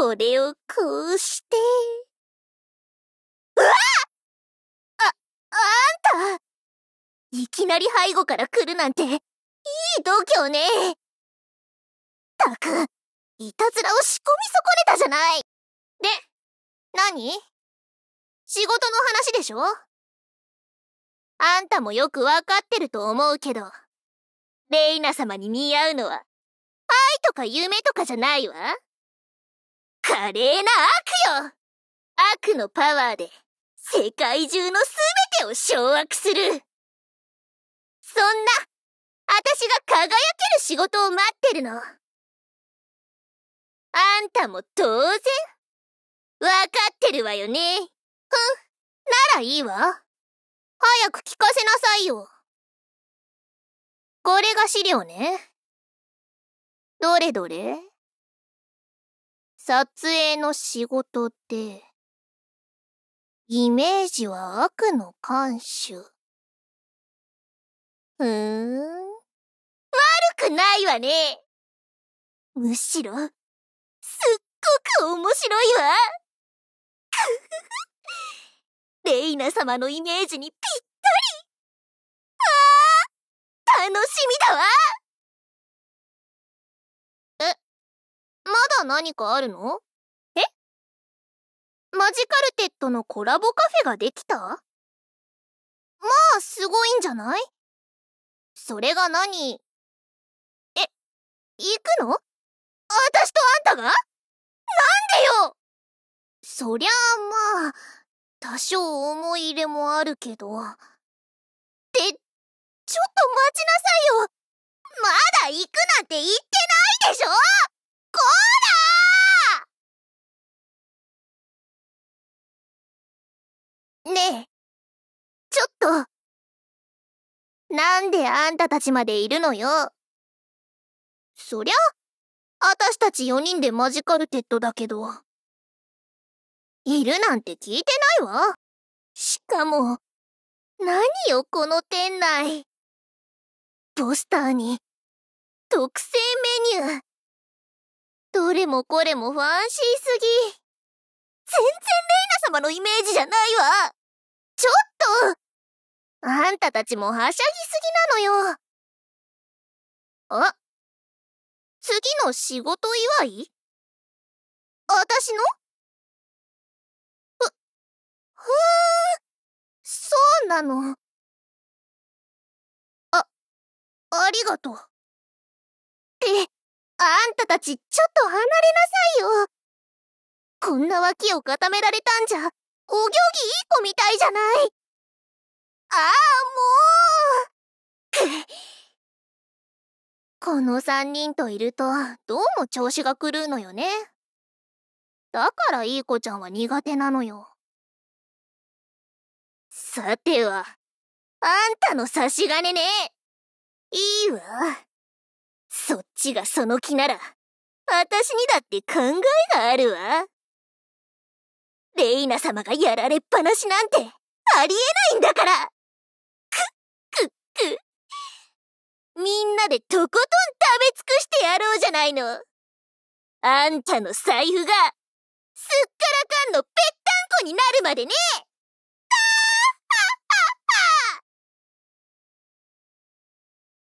これをこうして。うわあ、あんたいきなり背後から来るなんて、いい度胸ね。たく、いたずらを仕込み損ねたじゃない。で、何仕事の話でしょあんたもよくわかってると思うけど、レイナ様に似合うのは、愛とか夢とかじゃないわ。華麗な悪よ悪のパワーで世界中の全てを掌握するそんな私が輝ける仕事を待ってるのあんたも当然わかってるわよねふんならいいわ早く聞かせなさいよこれが資料ねどれどれ撮影の仕事って、イメージは悪の看守。ふーん。悪くないわね。むしろ、すっごく面白いわ。レイナ様のイメージにぴったり。ああ、楽しみだわ。何かあるのえマジカルテッドのコラボカフェができたまあすごいんじゃないそれが何え行くの私とあんたがなんでよそりゃあまあ多少思い入れもあるけどってちょっと待ちなさいよまだ行くなんて言ってねえ、ちょっと。なんであんたたちまでいるのよ。そりゃ、あたしたち4人でマジカルテッドだけど。いるなんて聞いてないわ。しかも、何よこの店内。ポスターに、特製メニュー。どれもこれもファンシーすぎ。全然レイナ様のイメージじゃないわちょっとあんたたちもはしゃぎすぎなのよ。あ次の仕事祝い私のふ、ふー、そうなの。あ、ありがとう。って、あんたたちちょっと離れなさいよ。こんな脇を固められたんじゃ、行儀いい子みたいじゃない。ああ、もう。この3人といると、どうも調子が狂うのよね。だからいい子ちゃんは苦手なのよ。さては、あんたの差し金ね。いいわ。そっちがその気なら、私にだって考えがあるわ。レイナ様がやられっぱなしなんてありえないんだからくっくっくみんなでとことん食べ尽くしてやろうじゃないのあんたの財布がすっからかんのぺったんこになるまでね